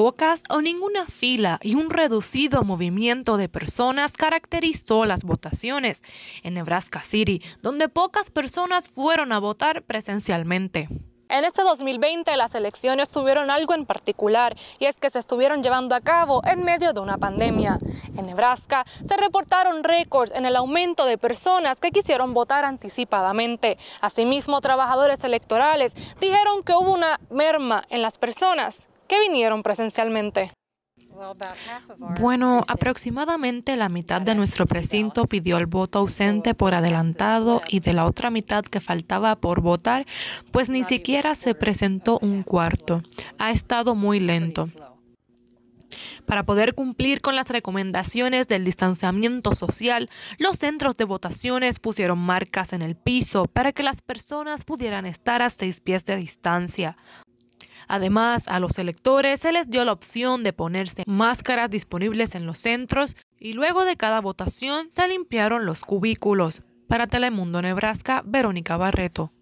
Pocas o ninguna fila y un reducido movimiento de personas caracterizó las votaciones en Nebraska City, donde pocas personas fueron a votar presencialmente. En este 2020 las elecciones tuvieron algo en particular y es que se estuvieron llevando a cabo en medio de una pandemia. En Nebraska se reportaron récords en el aumento de personas que quisieron votar anticipadamente. Asimismo, trabajadores electorales dijeron que hubo una merma en las personas que vinieron presencialmente. Bueno, aproximadamente la mitad de nuestro precinto pidió el voto ausente por adelantado y de la otra mitad que faltaba por votar, pues ni siquiera se presentó un cuarto. Ha estado muy lento. Para poder cumplir con las recomendaciones del distanciamiento social, los centros de votaciones pusieron marcas en el piso para que las personas pudieran estar a seis pies de distancia. Además, a los electores se les dio la opción de ponerse máscaras disponibles en los centros y luego de cada votación se limpiaron los cubículos. Para Telemundo Nebraska, Verónica Barreto.